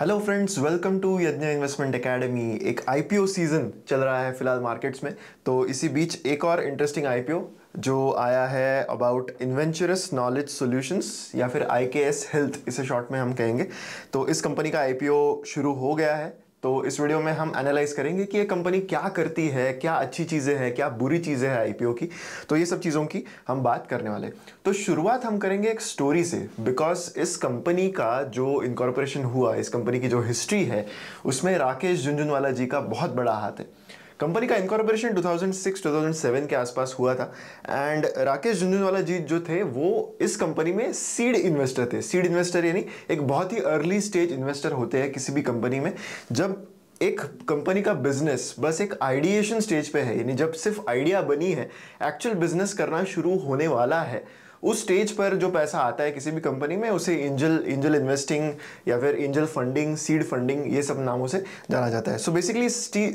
hello friends welcome to Yagya investment academy एक IPO season चल रहा है फिलहाल मार्केट्स में तो इसी बीच एक और इंटरेस्टिंग आईपीओ जो आया है अबाउट इन्वेंचरस नॉलेज सॉल्यूशंस या फिर आई हेल्थ इसे शॉर्ट में हम कहेंगे तो इस कंपनी का आई शुरू हो गया है तो इस वीडियो में हम एनालाइज करेंगे कि ये कंपनी क्या करती है क्या अच्छी चीज़ें हैं क्या बुरी चीज़ें हैं आईपीओ की तो ये सब चीज़ों की हम बात करने वाले तो शुरुआत हम करेंगे एक स्टोरी से बिकॉज इस कंपनी का जो इनकॉर्पोरेशन हुआ इस कंपनी की जो हिस्ट्री है उसमें राकेश झुंझुनवाला जी का बहुत बड़ा हाथ है कंपनी का इनकॉर्पोरेशन 2006-2007 के आसपास हुआ था एंड राकेश झुंझुनवाला जी जो थे वो इस कंपनी में सीड इन्वेस्टर थे सीड इन्वेस्टर यानी एक बहुत ही अर्ली स्टेज इन्वेस्टर होते हैं किसी भी कंपनी में जब एक कंपनी का बिजनेस बस एक आइडिएशन स्टेज पे है यानी जब सिर्फ आइडिया बनी है एक्चुअल बिजनेस करना शुरू होने वाला है उस स्टेज पर जो पैसा आता है किसी भी कंपनी में उसे एंजल एंजल इन्वेस्टिंग या फिर एंजल फंडिंग सीड फंडिंग ये सब नामों से जाना जाता है so basically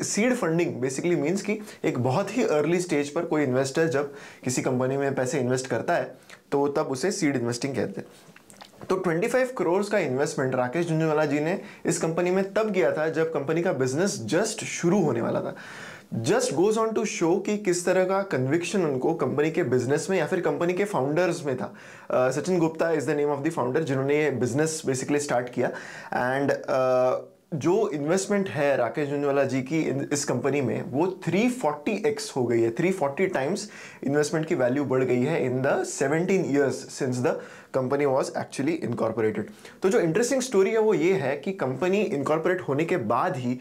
seed funding basically means कि एक बहुत ही अर्ली स्टेज पर कोई इन्वेस्टर जब किसी कंपनी में पैसे इन्वेस्ट करता है तो तब उसे सीड इन्वेस्टिंग कहते हैं तो 25 करोड़ का इन्वेस्टमेंट राकेश झुंझुनवाला जी ने इस कंपनी में तब किया था जब कंपनी का बिजनेस जस्ट शुरू होने वाला था just goes on to show कि किस तरह का कन्विक्शन उनको कंपनी के बिजनेस में या फिर कंपनी के फाउंडर्स में था uh, Sachin Gupta is the name of the founder जिन्होंने ये बिजनेस बेसिकली स्टार्ट किया एंड uh, जो इन्वेस्टमेंट है राकेश झुंझुनवाला जी की इस कंपनी में वो 340x हो गई है 340 टाइम्स इन्वेस्टमेंट की वैल्यू बढ़ गई है in the 17 years since the company was actually incorporated तो जो इंटरेस्टिंग स्टोरी है वो ये है कि कंपनी इनकॉर्पोरेट होने के बाद ही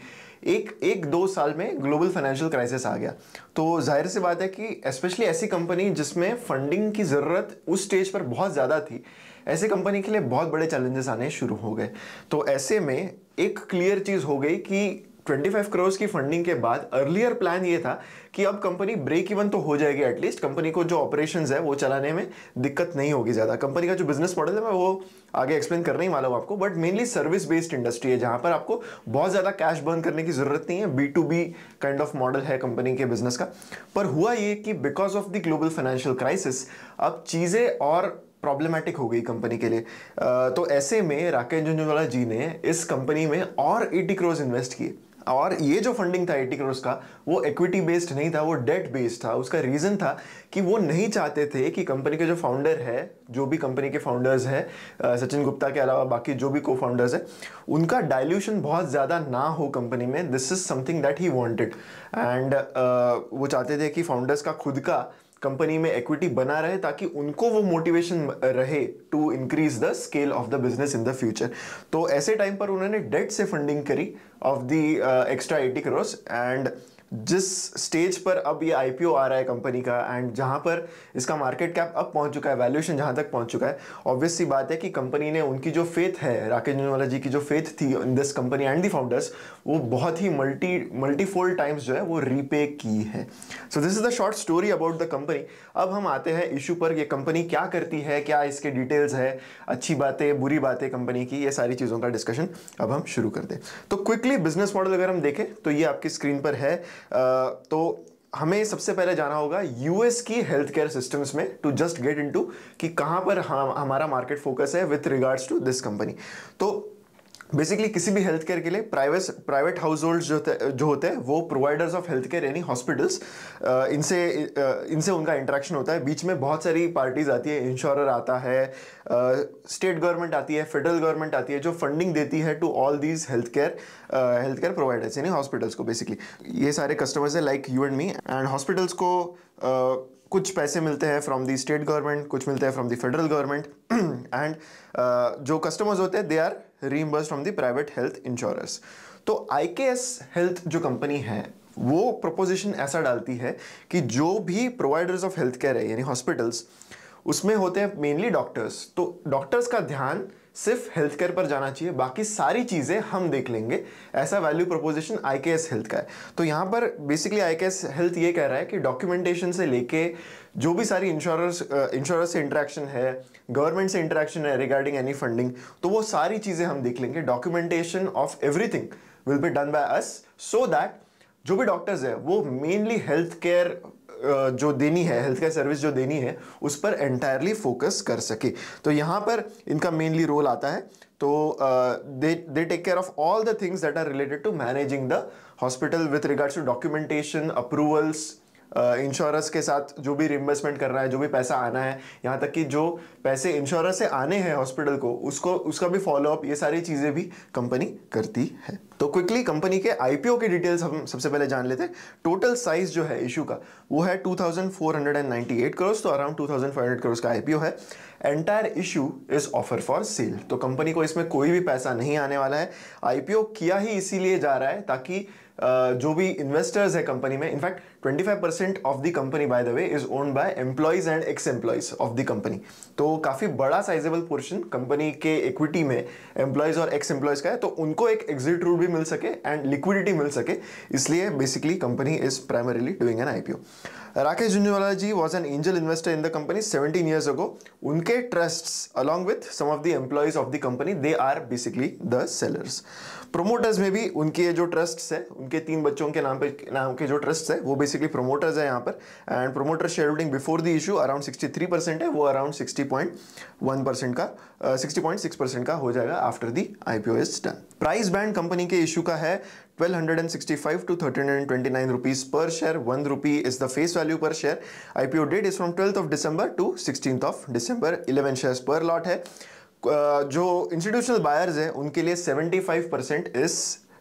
एक एक दो साल में ग्लोबल फाइनेंशियल क्राइसिस आ गया तो जाहिर सी बात है कि स्पेशली ऐसी कंपनी जिसमें फंडिंग की ज़रूरत उस स्टेज पर बहुत ज़्यादा थी ऐसे कंपनी के लिए बहुत बड़े चैलेंजेस आने शुरू हो गए तो ऐसे में एक क्लियर चीज़ हो गई कि 25 करोड़ की फंडिंग के बाद अर्लियर प्लान ये था कि अब कंपनी ब्रेक इवन तो हो जाएगी एटलीस्ट कंपनी को जो ऑपरेशन है वो चलाने में दिक्कत नहीं होगी ज़्यादा कंपनी का जो बिजनेस मॉडल है मैं वो आगे एक्सप्लेन करने ही वाला हूँ आपको but mainly service based industry है जहाँ पर आपको बहुत ज़्यादा कैश बर्न करने की जरूरत नहीं है B to B kind of model है कंपनी के बिजनेस का पर हुआ ये कि because of the global financial crisis अब चीज़ें और प्रॉब्लमेटिक हो गई कंपनी के लिए तो ऐसे में राकेश झुंझुवाला जी ने इस कंपनी में और एटी करोड़ इन्वेस्ट किए और ये जो फंडिंग था एट्टी करोड़ का वो इक्विटी बेस्ड नहीं था वो डेट बेस्ड था उसका रीज़न था कि वो नहीं चाहते थे कि कंपनी के जो फाउंडर है जो भी कंपनी के फाउंडर्स हैं सचिन गुप्ता के अलावा बाकी जो भी को फाउंडर्स हैं उनका डायल्यूशन बहुत ज़्यादा ना हो कंपनी में this is something that he wanted and वो चाहते थे कि फाउंडर्स का खुद का कंपनी में इक्विटी बना रहे ताकि उनको वो मोटिवेशन रहे to increase the scale of the business in the future तो ऐसे टाइम पर उन्होंने डेट से फंडिंग करी of the extra eighty crores and जिस स्टेज पर अब ये आई आ रहा है कंपनी का एंड जहाँ पर इसका मार्केट कैप अब पहुँच चुका है वैल्यूएशन जहाँ तक पहुँच चुका है ऑब्वियसली बात है कि कंपनी ने उनकी जो फेथ है राकेश जुनवाला जी की जो फेथ थी in this company and the founders वो बहुत ही मल्टी मल्टीफोल्ड टाइम्स जो है वो रीपे की है so this is the short story about the company अब हम आते हैं इशू पर ये कंपनी क्या करती है क्या इसके डिटेल्स है अच्छी बातें बुरी बातें कंपनी की ये सारी चीज़ों का डिस्कशन अब हम शुरू करते हैं तो क्विकली बिजनेस मॉडल अगर हम देखें तो ये आपकी स्क्रीन पर है तो हमें सबसे पहले जाना होगा यूएस की हेल्थ केयर सिस्टम्स में टू जस्ट गेट इनटू कि कहाँ पर हम हाँ, हमारा मार्केट फोकस है with regards to this company तो बेसिकली किसी भी हेल्थ केयर के लिए प्राइवेट प्राइवेट हाउस होल्ड जो जो होते हैं वो प्रोवाइडर्स ऑफ हेल्थ केयर यानी हॉस्पिटल्स इनसे इनसे उनका इंट्रैक्शन होता है बीच में बहुत सारी पार्टीज आती है इंश्योरर आता है स्टेट गवर्नमेंट आती है फेडरल गवर्नमेंट आती है जो फंडिंग देती है to all these health care health care providers यानी हॉस्पिटल्स को बेसिकली ये सारे कस्टमर्स हैं like you and me and hospitals को uh, कुछ पैसे मिलते हैं फ्रॉम दी स्टेट गवर्नमेंट कुछ मिलते हैं from the federal government and जो कस्टमर्स होते हैं they are reimbursed from the private health insurance तो आई हेल्थ जो कंपनी है वो प्रपोजिशन ऐसा डालती है कि जो भी प्रोवाइडर्स ऑफ हेल्थ केयर है यानी हॉस्पिटल्स उसमें होते हैं मेनली डॉक्टर्स तो डॉक्टर्स का ध्यान सिर्फ हेल्थ केयर पर जाना चाहिए बाकी सारी चीज़ें हम देख लेंगे ऐसा वैल्यू प्रपोजिशन आई के एस हेल्थ का है तो यहाँ पर basically I K S health ये कह रहा है कि डॉक्यूमेंटेशन से लेके जो भी सारी इंश्योरेंस इंश्योरेंस से इंटरेक्शन है गवर्नमेंट से इंटरेक्शन है रिगार्डिंग एनी फंडिंग तो वो सारी चीज़ें हम देख लेंगे documentation of everything will be done by us so that जो भी डॉक्टर्स है वो मेनली हेल्थ केयर जो देनी है हेल्थ केयर सर्विस जो देनी है उस पर एंटायरली फोकस कर सके तो यहाँ पर इनका मेनली रोल आता है तो they they take care of all the things that are related to managing the hospital with regards to documentation approvals insurance के साथ जो भी रिम्बर्समेंट करना है जो भी पैसा आना है यहाँ तक कि जो पैसे इंश्योरेंस से आने हैं हॉस्पिटल को उसको उसका भी फॉलोअप ये सारी चीज़ें भी कंपनी करती है तो क्विकली कंपनी के आईपीओ की डिटेल्स हम सबसे पहले जान लेते हैं टोटल साइज जो है इशू का वो है 2498 करोड़ तो अराउंड 2500 करोड़ का आई है entire issue is offer for sale तो कंपनी को इसमें कोई भी पैसा नहीं आने वाला है आईपीओ किया ही इसीलिए जा रहा है ताकि जो भी इन्वेस्टर्स है कंपनी में in fact 25% of the company by the way is owned by employees and ex employees of the company तो काफ़ी बड़ा साइजेबल पोर्शन कंपनी के इक्विटी में एम्प्लॉयज और एक्स एम्प्लॉयज का है तो उनको एक एग्जिट रूट भी मिल सके एंड लिक्विडिटी मिल सके इसलिए basically company is primarily doing an IPO Rakesh Jhunjhunwala ji was an angel investor in the company 17 years ago उनके trusts along with some of the employees of the company they are basically the sellers promoters में भी उनके जो trust है उनके तीन बच्चों के नाम पे नाम के जो ट्रस्ट्स है वो बेसिकली बेसिकली प्रोमोटर्स है यहाँ पर and promoter share holding before the issue around 63 percent है वो अराउंड 60.1 परसेंट का सिक्सटी पॉइंट सिक्स परसेंट का हो जाएगा after the I P O is done price band company के इशू का है 1265 to 1329 rupees per share 1 rupee is the face value per share ipo date is from twelfth of December to sixteen of December eleven share per lot है uh, जो institutional buyers हैं उनके लिए 75 percent इस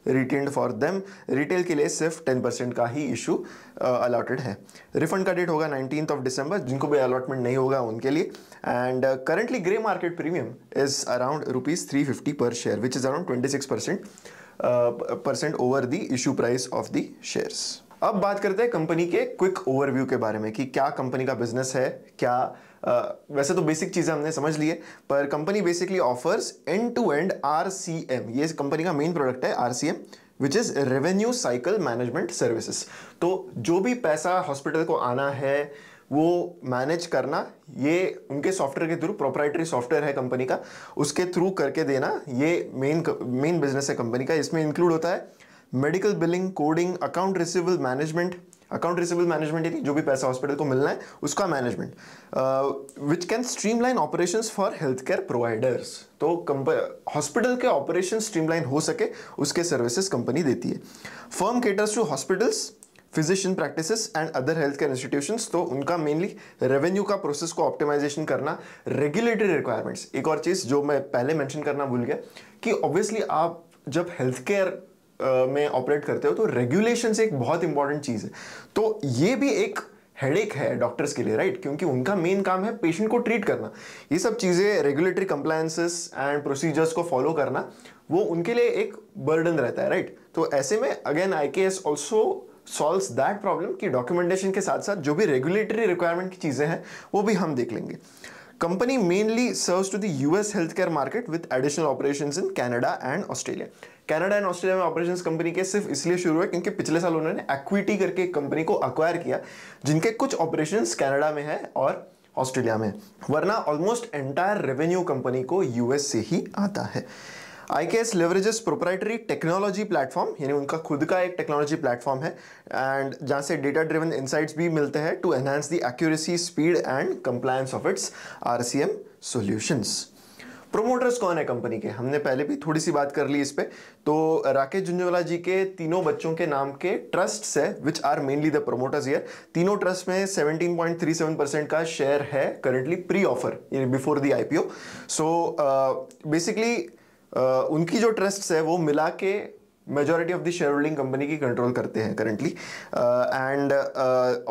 retained for them retail के लिए सिर्फ ten percent का ही इशू अलॉटेड uh, है रिफंड का डेट होगा नाइनटीन ऑफ दिसंबर जिनको भी अलॉटमेंट नहीं होगा उनके लिए and currently grey market premium is around rupees three fifty per share which is around twenty six percent percent over the issue price of the shares अब बात करते हैं कंपनी के क्विक ओवरव्यू के बारे में कि क्या कंपनी का बिजनेस है क्या आ, वैसे तो बेसिक चीज़ें हमने समझ ली है पर company basically offers end to end R C M ये कंपनी का मेन प्रोडक्ट है R C M which is revenue cycle management services तो जो भी पैसा हॉस्पिटल को आना है वो मैनेज करना ये उनके सॉफ्टवेयर के थ्रू प्रोप्राइटरी सॉफ्टवेयर है कंपनी का उसके थ्रू करके देना ये मेन मेन बिजनेस है कंपनी का इसमें इंक्लूड होता है medical billing coding account receivable management account receivable management यानी जो भी पैसा हॉस्पिटल को मिलना है उसका management which can streamline operation for health care providers तो हॉस्पिटल के ऑपरेशन स्ट्रीमलाइन हो सके उसके सर्विसेज कंपनी देती है firm caters to hospitals physician practice and other health care institution तो उनका मेनली रेवेन्यू का प्रोसेस को ऑप्टिमाइजेशन करना रेगुलेटरी रिक्वायरमेंट्स एक और चीज़ जो मैं पहले मैंशन करना भूल गया कि ऑब्वियसली आप जब हेल्थ केयर में ऑपरेट करते हो तो रेगुलेशन एक बहुत इंपॉर्टेंट चीज़ है तो ये भी एक हेडेक है डॉक्टर्स के लिए राइट क्योंकि उनका मेन काम है पेशेंट को ट्रीट करना ये सब चीज़ें रेगुलेटरी कंप्लायंसेस एंड प्रोसीजर्स को फॉलो करना वो उनके लिए एक बर्डन रहता है राइट तो ऐसे में again I K S also solve that problem कि डॉक्यूमेंटेशन के साथ साथ जो भी रेगुलेटरी रिक्वायरमेंट की चीज़ें हैं वो भी हम देख लेंगे company mainly serves to the US health care market with additional operation in Canada and Australia Canada and Australia में ऑपरेशंस कंपनी के सिर्फ इसलिए शुरू हुए क्योंकि पिछले साल उन्होंने एक्विटी करके एक कंपनी को अक्वायर किया जिनके कुछ ऑपरेशंस कनाडा में है और ऑस्ट्रेलिया में वरना ऑलमोस्ट एंटायर रेवेन्यू कंपनी को यूएस से ही आता है I K S leverage proprietary technology platform यानी उनका खुद का एक टेक्नोलॉजी प्लेटफॉर्म है एंड जहाँ से डेटा ड्रिवन इंसाइट्स भी मिलते हैं to enhance the accuracy speed and compliance of its R C M solutions promoters कौन है कंपनी के हमने पहले भी थोड़ी सी बात कर ली इस पर तो राकेश झुंझुवाला जी के तीनों बच्चों के नाम के ट्रस्ट्स है which are mainly the promoters ईयर तीनों ट्रस्ट में 17.37 परसेंट का शेयर है करंटली प्री ऑफर यानी before the IPO so basically उनकी जो ट्रस्ट है वो मिला के majority of the share holding company की कंट्रोल करते हैं currently and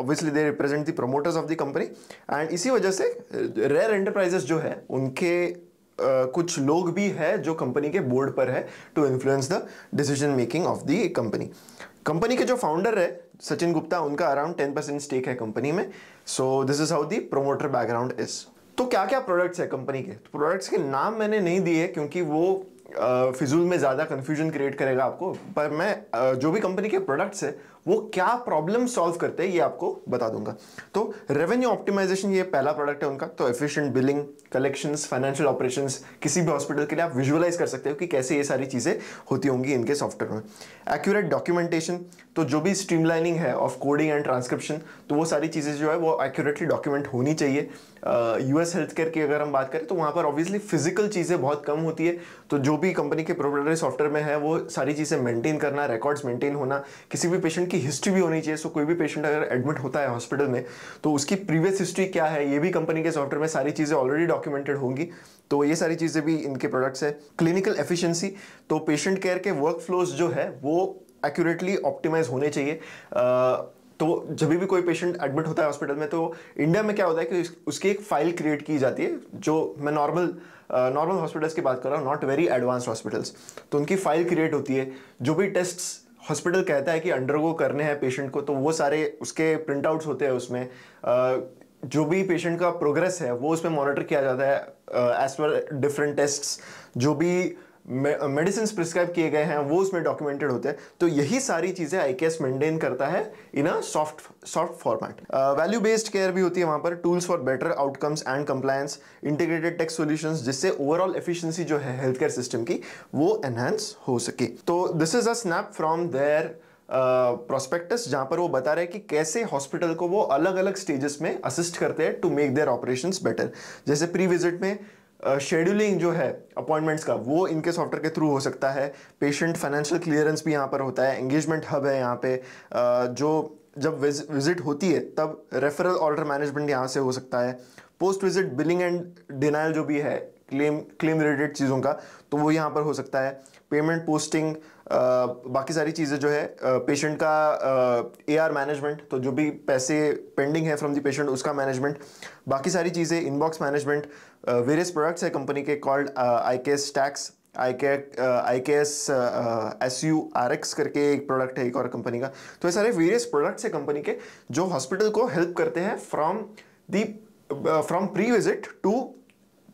obviously they represent the promoters of the company and इसी वजह से रेयर एंटरप्राइजेस जो है उनके Uh, कुछ लोग भी है जो कंपनी के बोर्ड पर है to influence the decision making of the company company के जो फाउंडर है सचिन गुप्ता उनका अराउंड टेन परसेंट स्टेक है कंपनी में so this is how the promoter background is तो क्या क्या प्रोडक्ट्स है कंपनी के तो प्रोडक्ट्स के नाम मैंने नहीं दिए क्योंकि वो फिजूल में ज़्यादा कन्फ्यूजन क्रिएट करेगा आपको पर मैं जो भी कंपनी के प्रोडक्ट्स है वो क्या प्रॉब्लम सॉल्व करते हैं ये आपको बता दूंगा तो रेवेन्यू ऑप्टिमाइजेशन ये पहला प्रोडक्ट है उनका तो efficient billing collections financial operations किसी भी हॉस्पिटल के लिए आप विजुअलाइज कर सकते हो कि कैसे ये सारी चीज़ें होती होंगी इनके सॉफ्टवेयर में एक्यूरेट डॉक्यूमेंटेशन तो जो भी स्ट्रीमलाइनिंग है ऑफ कोडिंग एंड ट्रांसक्रिप्शन तो वो सारी चीज़ें जो है वो एक्यूरेटली डॉक्यूमेंट होनी चाहिए यूएस हेल्थ केयर की अगर हम बात करें तो वहाँ पर ऑब्वियसली फिजिकल चीज़ें बहुत कम होती है तो जो भी कंपनी के प्रोप्राइटरी सॉफ्टवेयर में है वो सारी चीज़ें मेंटेन करना रिकॉर्ड्स मेंटेन होना किसी भी पेशेंट की हिस्ट्री भी होनी चाहिए सो कोई भी पेशेंट अगर एडमिट होता है हॉस्पिटल में तो उसकी प्रीवियस हिस्ट्री क्या है ये भी कंपनी के सॉफ्टवेयर में सारी चीज़ें ऑलरेडी डॉक्यूमेंटेड होंगी तो ये सारी चीज़ें भी इनके प्रोडक्ट्स है क्लिनिकल एफिशिएंसी तो पेशेंट केयर के वर्क फ्लोज जो है वो एक्यूरेटली ऑप्टिमाइज होने चाहिए uh, तो जब भी कोई पेशेंट एडमिट होता है हॉस्पिटल में तो इंडिया में क्या होता है कि उसकी एक फाइल क्रिएट की जाती है जो मैं नॉर्मल नॉर्मल हॉस्पिटल्स की बात कर रहा हूँ नॉट वेरी एडवांस हॉस्पिटल्स तो उनकी फाइल क्रिएट होती है जो भी टेस्ट्स हॉस्पिटल कहता है कि अंडरगो करने हैं पेशेंट को तो वो सारे उसके प्रिंट आउट्स होते हैं उसमें जो भी पेशेंट का प्रोग्रेस है वो उसमें मॉनिटर किया जाता है एज पर डिफरेंट टेस्ट्स जो भी मेडिसिन प्रिस्क्राइब uh, किए गए हैं वो उसमें डॉक्यूमेंटेड होते हैं तो यही सारी चीज़ें आई के मेंटेन करता है in a soft soft format value based care भी होती है वहाँ पर tools for better outcomes and compliance integrated tech solution जिससे ओवरऑल एफिशिएंसी जो है हेल्थ केयर सिस्टम की वो एनहेंस हो सके तो this is a snap from their prospectus जहां पर वो बता रहे हैं कि कैसे हॉस्पिटल को वो अलग अलग स्टेजेस में असिस्ट करते हैं to make their operations better जैसे प्री विजिट में शेड्यूलिंग जो है अपॉइंटमेंट्स का वो इनके सॉफ्टवेयर के थ्रू हो सकता है पेशेंट फाइनेंशियल क्लियरेंस भी यहाँ पर होता है एंगेजमेंट हब है यहाँ पे जो जब विजिट होती है तब रेफरल ऑर्डर मैनेजमेंट यहाँ से हो सकता है post visit billing and denial जो भी है क्लेम क्लेम रिलेटेड चीज़ों का तो वो यहाँ पर हो सकता है पेमेंट पोस्टिंग uh, बाकी सारी चीज़ें जो है पेशेंट uh, का ए आर मैनेजमेंट तो जो भी पैसे पेंडिंग है फ्रॉम द पेशेंट उसका मैनेजमेंट बाकी सारी चीज़ें इनबॉक्स मैनेजमेंट वेरियस प्रोडक्ट्स है कंपनी के called I K S tech I K I K S S U R X करके एक प्रोडक्ट है एक और कंपनी का तो ये सारे वेरियस प्रोडक्ट्स है कंपनी के जो हॉस्पिटल को हेल्प करते हैं from the from pre visit to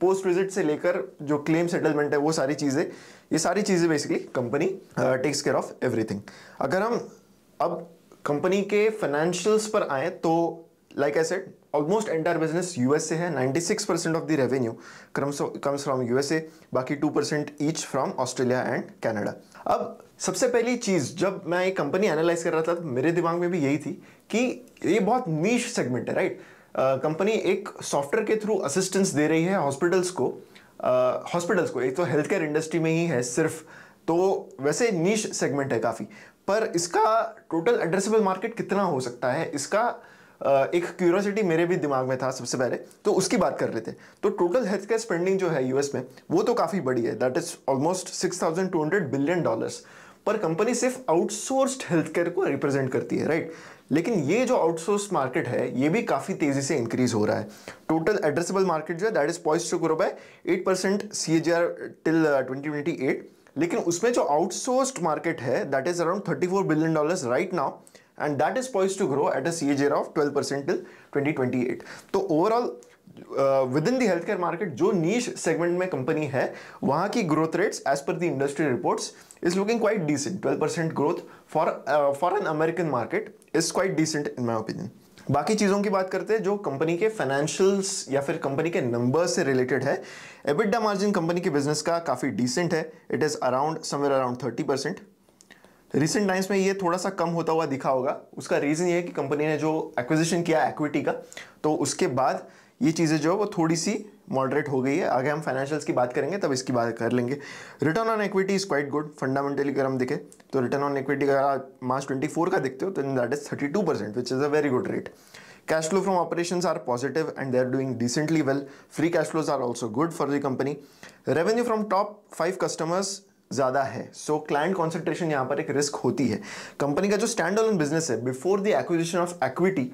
post visit से लेकर जो क्लेम सेटलमेंट है वो सारी चीज़ें ये सारी चीज़ें basically company takes care of everything अगर हम अब कंपनी के फाइनेंशियल्स पर आए तो like I said almost entire business USA है 96 percent of the revenue comes from USA बाकी 2 percent each from Australia and Canada अब सबसे पहली चीज़ जब मैं ये कंपनी एनालाइज कर रहा था तो मेरे दिमाग में भी यही थी कि ये बहुत नीच सेगमेंट है राइट कंपनी uh, एक सॉफ्टवेयर के थ्रू असिस्टेंस दे रही है हॉस्पिटल्स को हॉस्पिटल्स को एक तो हेल्थ केयर इंडस्ट्री में ही है सिर्फ तो वैसे नीच सेगमेंट है काफ़ी पर इसका टोटल एड्रेसेबल मार्केट कितना हो सकता है इसका एक क्यूरोसिटी मेरे भी दिमाग में था सबसे पहले तो उसकी बात कर रहे थे तो टोटल हेल्थ केयर स्पेंडिंग जो है यूएस में वो तो काफ़ी बड़ी है that is almost six thousand two hundred billion dollars पर कंपनी सिर्फ आउटसोर्स्ड हेल्थ केयर को रिप्रेजेंट करती है राइट लेकिन ये जो आउटसोर्स मार्केट है ये भी काफ़ी तेज़ी से इंक्रीज हो रहा है टोटल एड्रेसेबल मार्केट जो है that is poised to grow by eight percent C H R till twenty twenty eight लेकिन उसमें जो आउटसोर्स्ड मार्केट है that is around thirty four billion dollars right now and that is poised to grow at a C H R of twelve percent till twenty twenty eight तो overall within the health care market जो niche segment में company है वहां की growth rates as per the industry reports is looking quite decent twelve percent growth for for an American market is quite decent in my opinion बाकी चीज़ों की बात करते हैं जो कंपनी के फाइनेंशियल्स या फिर कंपनी के नंबर से रिलेटेड है एबिडा मार्जिन कंपनी के बिजनेस का काफ़ी डिसेंट है it is around somewhere around thirty percent recent times में ये थोड़ा सा कम होता हुआ दिखा होगा उसका रीज़न ये है कि कंपनी ने जो एक्विजिशन किया एक्विटी का तो उसके बाद ये चीज़ें जो है वो थोड़ी सी मॉडरेट हो गई है आगे हम फाइनेंशियल्स की बात करेंगे तब इसकी बात कर लेंगे return on equity is quite good fundamentally अगर हम देखें तो रिटर्न ऑन इक्विटी अगर आप मार्च ट्वेंटी फोर का देखते हो तो in that is thirty two percent which is a very good rate cash flow from operation are positive and they are doing decently well free cash flows are also good for the company revenue from top five customers ज़्यादा है सो client concentration यहाँ पर एक risk होती है company का जो standalone business है before the acquisition of AQuity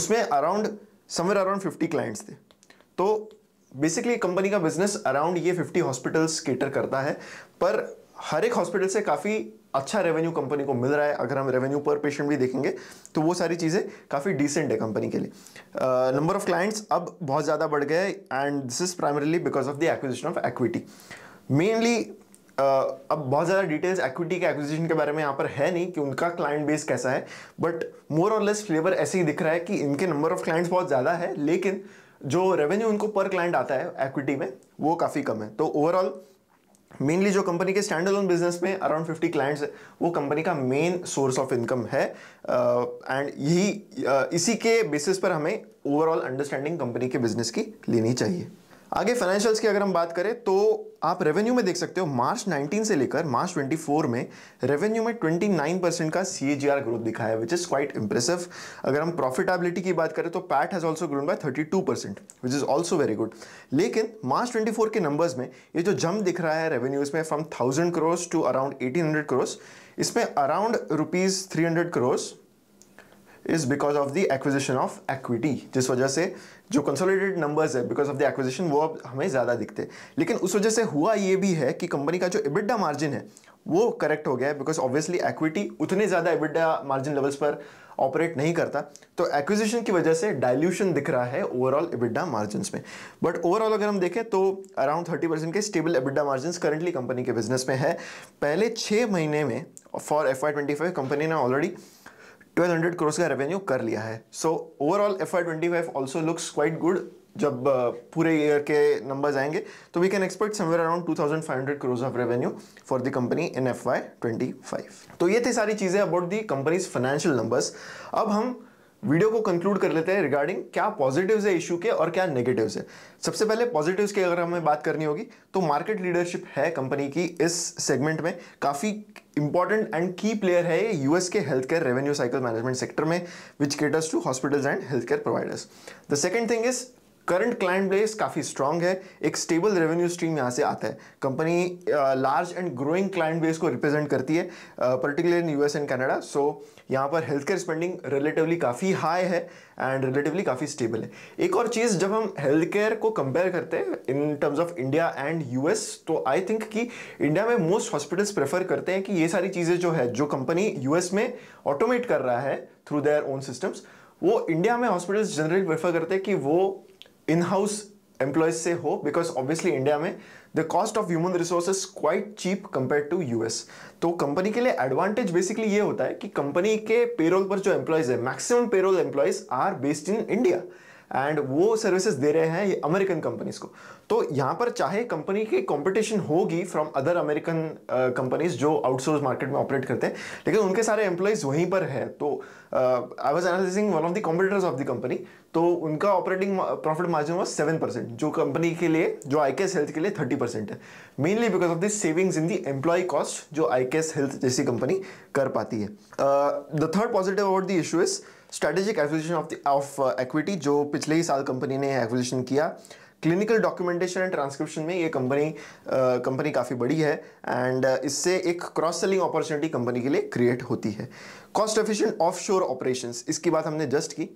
उसमें around somewhere around fifty clients थे तो बेसिकली कंपनी का बिजनेस अराउंड ये फिफ्टी हॉस्पिटल्स केटर करता है पर हर एक हॉस्पिटल से काफ़ी अच्छा रेवेन्यू कंपनी को मिल रहा है अगर हम रेवेन्यू पर पेशेंट भी देखेंगे तो वो सारी चीज़ें काफ़ी डिसेंट है कंपनी के लिए नंबर ऑफ क्लाइंट्स अब बहुत ज़्यादा बढ़ गए and this is primarily because of the acquisition of AQuity mainly अब बहुत ज़्यादा डिटेल्स एक्विटी के एक्विजिशन के बारे में यहाँ पर है नहीं कि उनका क्लाइंट बेस कैसा है बट मोर और लेस फ्लेवर ऐसे ही दिख रहा है कि इनके नंबर ऑफ क्लाइंट्स बहुत ज़्यादा है लेकिन जो रेवेन्यू उनको पर क्लाइंट आता है एक्विटी में वो काफ़ी कम है तो ओवरऑल मेनली जो कंपनी के स्टैंड अलोन बिजनेस में अराउंड फिफ्टी क्लाइंट्स है वो कंपनी का मेन सोर्स ऑफ इनकम है एंड यही इसी के बेसिस पर हमें ओवरऑल अंडरस्टैंडिंग कंपनी के बिजनेस की लेनी चाहिए आगे फाइनेंशियल्स की अगर हम बात करें तो आप रेवेन्यू में देख सकते हो मार्च 19 से लेकर मार्च 24 में रेवेन्यू में 29 परसेंट का सी ग्रोथ दिखाया है विच इज़ क्वाइट इंप्रेसिव अगर हम प्रॉफिटेबिलिटी की बात करें तो PAT has also grown by 32 percent which is also very good लेकिन मार्च 24 के नंबर्स में ये जो जंप दिख रहा है रेवेन्यूज़ में from thousand crores to around eighteen hundred इसमें around rupees three hundred crores is because of the acquisition of AQuity जिस वजह से जो कंसोलिडेटेड नंबर्स है बिकॉज ऑफ द एक्विजिशन वो अब हमें ज़्यादा दिखते लेकिन उस वजह से हुआ ये भी है कि कंपनी का जो इबिडा मार्जिन है वो करेक्ट हो गया है बिकॉज ऑब्वियसली एक्विटी उतने ज़्यादा इबिडा मार्जिन लेवल्स पर ऑपरेट नहीं करता तो एक्विजिशन की वजह से डाइल्यूशन दिख रहा है ओवरऑल इबिडा मार्जिन में बट ओवरऑल अगर हम देखें तो अराउंड थर्टी परसेंट के stable EBITDA margin currently company के बिजनेस में है पहले छः महीने में for F Y twenty five company ने ऑलरेडी 1200 करोड़ का रेवेन्यू कर लिया है so overall F Y twenty five also looks quite good जब पूरे ईयर के नंबर्स आएंगे तो we can expect somewhere around 2500 crore of revenue for the company in F Y twenty five तो ये थे सारी चीज़ें about the company's financial numbers अब हम वीडियो को कंक्लूड कर लेते हैं रिगार्डिंग क्या पॉजिटिव्स है इशू के और क्या नेगेटिव्स है सबसे पहले पॉजिटिव्स की अगर हमें बात करनी होगी तो मार्केट लीडरशिप है कंपनी की इस सेगमेंट में काफ़ी इंपॉर्टेंट एंड की प्लेयर है ये यूएस के health care revenue cycle management sector में which caters to hospitals and health care providers the second thing is current client base काफ़ी स्ट्रांग है एक स्टेबल रेवेन्यू स्ट्रीम यहाँ से आता है company large and growing client base को represent करती है particular in US and Canada so यहाँ पर हेल्थ केयर स्पेंडिंग रिलेटिवली काफ़ी हाई है एंड रिलेटिवली काफ़ी स्टेबल है एक और चीज़ जब हम हेल्थ केयर को कंपेयर करते हैं in terms of India and US तो आई थिंक कि इंडिया में मोस्ट हॉस्पिटल्स प्रेफर करते हैं कि ये सारी चीज़ें जो है जो कंपनी एस में ऑटोमेट कर रहा है थ्रू देयर ओन सिस्टम्स वो इंडिया में हॉस्पिटल्स जनरली प्रेफर करते हैं कि वो इन हाउस एम्प्लॉयज से हो बिकॉज ऑब्वियसली इंडिया में the cost of human resources quite cheap compare to US तो कंपनी के लिए एडवांटेज बेसिकली ये होता है कि कंपनी के पेरोल पर जो एम्प्लॉयज है maximum payroll employees are based in India and वो सर्विसेज दे रहे हैं ये अमेरिकन कंपनीज को तो यहाँ पर चाहे कंपनी की कंपटीशन होगी फ्रॉम अदर अमेरिकन कंपनीज जो आउटसोर्स मार्केट में ऑपरेट करते हैं लेकिन उनके सारे एम्प्लॉयज़ वहीं पर हैं तो I was analyzing one of the competitors of the company तो उनका operating profit margin was seven percent जो कंपनी के लिए जो आई के हेल्थ के लिए थर्टी परसेंट है mainly because of the savings in the employee cost जो आई के हेल्थ जैसी कंपनी कर पाती है the third positive about the issue is strategic acquisition of of AQuity जो पिछले ही साल कंपनी ने एक्विजिशन किया क्लिनिकल डॉक्यूमेंटेशन एंड ट्रांसक्रिप्शन में ये कंपनी कंपनी काफ़ी बड़ी है एंड uh, इससे एक क्रॉस सेलिंग अपॉर्चुनिटी कंपनी के लिए क्रिएट होती है कॉस्ट एफिशिएंट ऑफशोर ऑपरेशंस इसकी बात हमने जस्ट की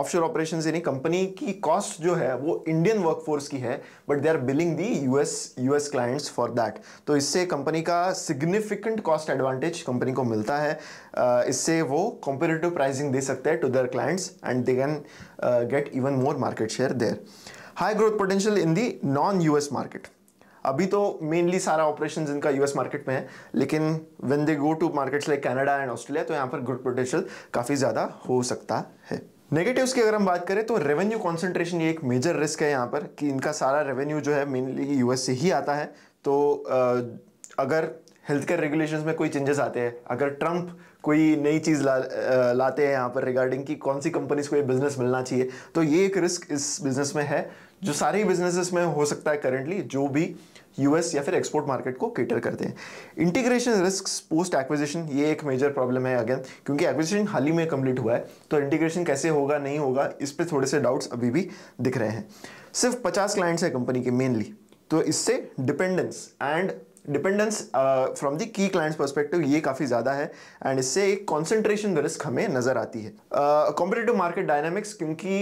ऑफशोर ऑपरेशन यानी कंपनी की कॉस्ट जो है वो इंडियन वर्कफोर्स की है but they are billing the US US clients for that तो इससे कंपनी का सिग्निफिकेंट कॉस्ट एडवांटेज कंपनी को मिलता है uh, इससे वो कॉम्पिटेटिव प्राइसिंग दे सकते हैं to their clients and they can get even more market share their high growth potential in the non US market अभी तो मेनली सारा ऑपरेशन इनका यूएस मार्केट में है लेकिन when they go to markets like Canada and Australia तो यहाँ पर ग्रोथ पोटेंशियल काफ़ी ज़्यादा हो सकता है नेगेटिव्स की अगर हम बात करें तो रेवेन्यू कॉन्सेंट्रेशन ये एक मेजर रिस्क है यहाँ पर कि इनका सारा रेवेन्यू जो है मेनली यूएस से ही आता है तो अगर हेल्थ केयर रेगुलेशन में कोई चेंजेस आते हैं अगर ट्रंप कोई नई चीज़ ला, लाते हैं यहाँ पर रिगार्डिंग कि कौन सी कंपनीज को ये बिज़नेस मिलना चाहिए तो ये एक रिस्क इस बिज़नेस में है जो ही बिजनेसेस में हो सकता है करेंटली जो भी यूएस या फिर एक्सपोर्ट मार्केट को केटर करते हैं इंटीग्रेशन रिस्क पोस्ट एक्विजिशन ये एक मेजर प्रॉब्लम है अगेन क्योंकि एक्विजिशन हाल ही में कंप्लीट हुआ है तो इंटीग्रेशन कैसे होगा नहीं होगा इस पर थोड़े से डाउट्स अभी भी दिख रहे हैं सिर्फ पचास क्लाइंट्स हैं कंपनी के मेनली तो इससे dependence and dependence from the key clients perspective ये काफ़ी ज़्यादा है एंड इससे एक कॉन्सेंट्रेशन रिस्क हमें नज़र आती है कॉम्पिटेटिव मार्केट डायनामिक्स क्योंकि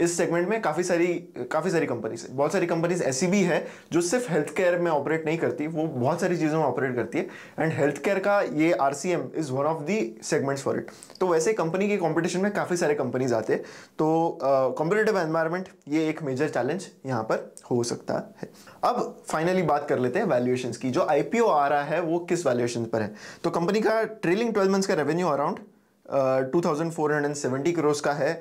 इस सेगमेंट में काफ़ी सारी काफ़ी सारी कंपनीज है बहुत सारी कंपनीज ऐसी भी है जो सिर्फ हेल्थ केयर में ऑपरेट नहीं करती वो बहुत सारी चीज़ों में ऑपरेट करती है एंड हेल्थ केयर का ये R C M is one of the segments for it तो वैसे कंपनी के कॉम्पिटिशन में काफ़ी सारे कंपनीज आते हैं तो कॉम्पिटेटिव एनवायरमेंट ये एक मेजर चैलेंज यहाँ पर हो सकता है अब फाइनली बात कर लेते हैं वैल्यूएशन की जो आई आ रहा है वो किस वैल्यूएशन पर है तो कंपनी का ट्रेलिंग ट्वेल्व मंथ्स का revenue around two thousand four hundred seventy का है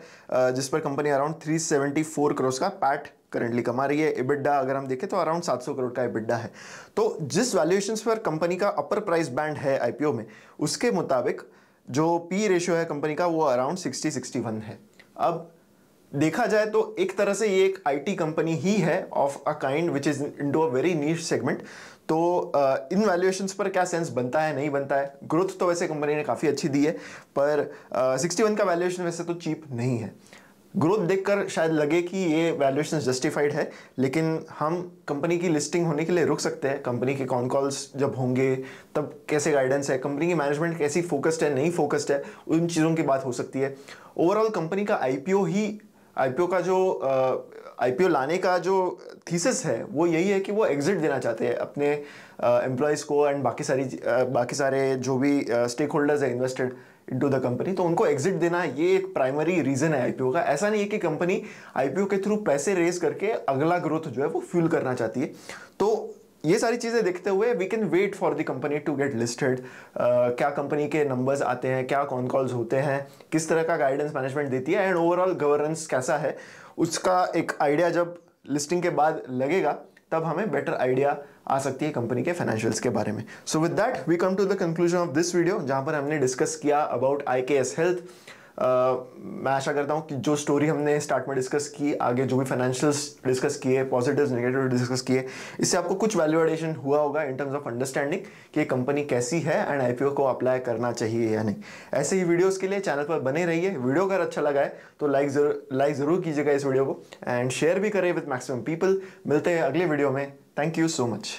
जिस पर company around three seventy four का पैट करेंटली कमा रही है इबिड्डा अगर हम देखें तो अराउंड सात सौ करोड़ का इबिड्डा है तो जिस वैल्यूएशन पर कंपनी का अपर प्राइस बैंड है आईपीओ में उसके मुताबिक जो पी रेशियो है कंपनी का वो अराउंड सिक्सटी सिक्सटी वन है अब देखा जाए तो एक तरह से ये एक आईटी कंपनी ही है of a kind which is into a very niche segment तो इन वैल्यूएशंस पर क्या सेंस बनता है नहीं बनता है ग्रोथ तो वैसे कंपनी ने काफ़ी अच्छी दी है पर सिक्सटी वन का वैल्यूएशन वैसे तो चीप नहीं है ग्रोथ देखकर शायद लगे कि ये वैल्यूएशन जस्टिफाइड है लेकिन हम कंपनी की लिस्टिंग होने के लिए रुक सकते हैं कंपनी के कॉन कॉल्स जब होंगे तब कैसे गाइडेंस है कंपनी की मैनेजमेंट कैसी फोकस्ड है नहीं फोकस्ड है उन चीज़ों की बात हो सकती है ओवरऑल कंपनी का आईपीओ ही आईपीओ का जो आईपीओ लाने का जो थीसिस है वो यही है कि वो एग्जिट देना चाहते हैं अपने एम्प्लॉयज़ को एंड बाकी सारी बाकी सारे जो भी स्टेक होल्डर्स हैं invested into the company तो उनको एग्जिट देना ये एक प्राइमरी रीज़न है आईपीओ का ऐसा नहीं है कि कंपनी आईपीओ के थ्रू पैसे रेज करके अगला ग्रोथ जो है वो फ्यूल करना चाहती है तो ये सारी चीज़ें देखते हुए we can wait for the company to get listed क्या कंपनी के नंबर्स आते हैं क्या कॉन कॉल्स होते हैं किस तरह का गाइडेंस मैनेजमेंट देती है एंड ओवरऑल गवर्नेंस कैसा है उसका एक आइडिया जब लिस्टिंग के बाद लगेगा तब हमें बेटर आइडिया आ सकती है कंपनी के फाइनेंशियल्स के बारे में so with that we come to the conclusion of this video जहां पर हमने डिस्कस किया about I K S health मैं आशा करता हूँ कि जो स्टोरी हमने स्टार्ट में डिस्कस की आगे जो भी फाइनेंशियल्स डिस्कस किए पॉजिटिव नेगेटिव डिस्कस किए इससे आपको कुछ वैल्यू एडिशन हुआ होगा इन टर्म्स ऑफ अंडरस्टैंडिंग कि ये कंपनी कैसी है एंड आई को अप्लाई करना चाहिए या नहीं ऐसे ही वीडियोज़ के लिए चैनल पर बने रहिए वीडियो अगर अच्छा लगा है तो लाइक जरूर लाइक ज़रूर कीजिएगा इस वीडियो को एंड शेयर भी करें विद मैक्सिमम पीपल मिलते हैं अगले वीडियो में थैंक यू सो मच